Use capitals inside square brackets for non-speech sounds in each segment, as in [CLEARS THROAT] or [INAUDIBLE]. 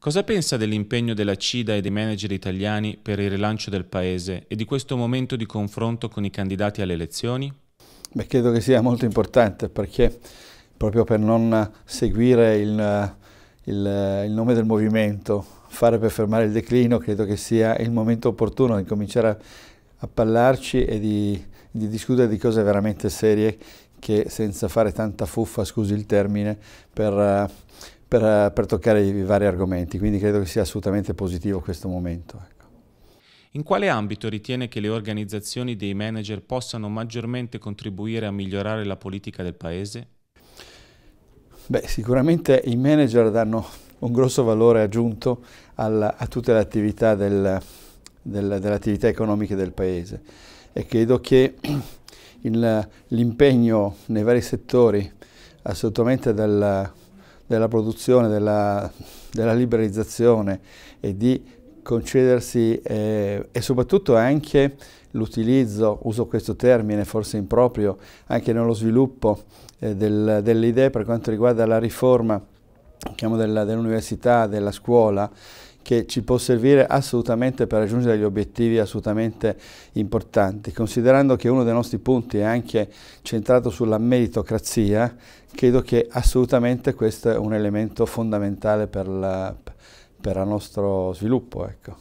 Cosa pensa dell'impegno della CIDA e dei manager italiani per il rilancio del Paese e di questo momento di confronto con i candidati alle elezioni? Beh, credo che sia molto importante perché proprio per non seguire il, il, il nome del movimento, fare per fermare il declino, credo che sia il momento opportuno di cominciare a, a parlarci e di, di discutere di cose veramente serie che senza fare tanta fuffa, scusi il termine, per, per, per, toccare i vari argomenti, quindi credo che sia assolutamente positivo questo momento. Ecco. In quale ambito ritiene che le organizzazioni dei manager possano maggiormente contribuire a migliorare la politica del Paese? Beh, sicuramente i manager danno un grosso valore aggiunto alla, a tutte le attività del, del, delle attività economiche del Paese e credo che l'impegno nei vari settori assolutamente del, della produzione, della, della liberalizzazione e di concedersi eh, e soprattutto anche l'utilizzo, uso questo termine forse improprio, anche nello sviluppo eh, del, delle idee per quanto riguarda la riforma dell'università, della scuola, che ci può servire assolutamente per raggiungere gli obiettivi assolutamente importanti. Considerando che uno dei nostri punti è anche centrato sulla meritocrazia, credo che assolutamente questo è un elemento fondamentale per, la, per il nostro sviluppo. Ecco.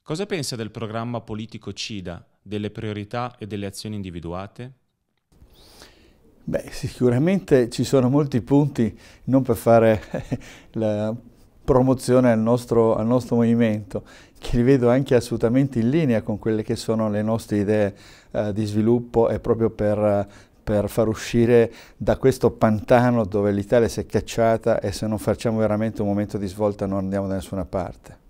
Cosa pensa del programma politico CIDA, delle priorità e delle azioni individuate? Beh, sicuramente ci sono molti punti, non per fare [LAUGHS] la, promozione al nostro, al nostro, movimento, che li vedo anche assolutamente in linea con quelle che sono le nostre idee eh, di sviluppo e proprio per, per, far uscire da questo pantano dove l'Italia si è cacciata e se non facciamo veramente un momento di svolta non andiamo da nessuna parte.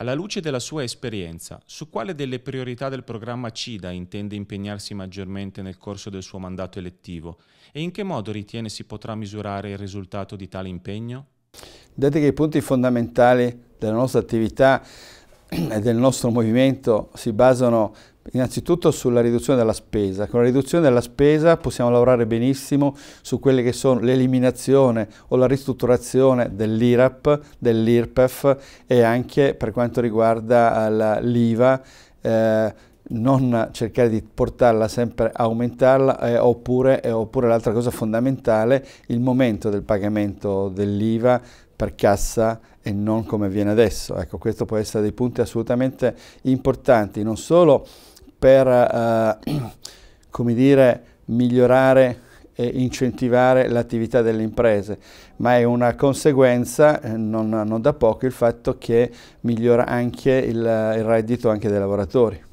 Alla luce della sua esperienza, su quale delle priorità del programma CIDA intende impegnarsi maggiormente nel corso del suo mandato elettivo e in che modo ritiene si potrà misurare il risultato di tale impegno? Vedete che i punti fondamentali della nostra attività e del nostro movimento si basano innanzitutto sulla riduzione della spesa. Con la riduzione della spesa possiamo lavorare benissimo su quelle che sono l'eliminazione o la ristrutturazione dell'IRAP, dell'IRPEF e anche per quanto riguarda l'IVA. Eh, non cercare di portarla sempre a aumentarla eh, oppure, eh, oppure l'altra cosa fondamentale, il momento del pagamento dell'IVA per cassa e non come viene adesso. Ecco, questo può essere dei punti assolutamente importanti, non solo per, eh, [CLEARS THROAT] come dire, migliorare e incentivare l'attività delle imprese, ma è una conseguenza, eh, non, non, da poco, il fatto che migliora anche il, il reddito anche dei lavoratori.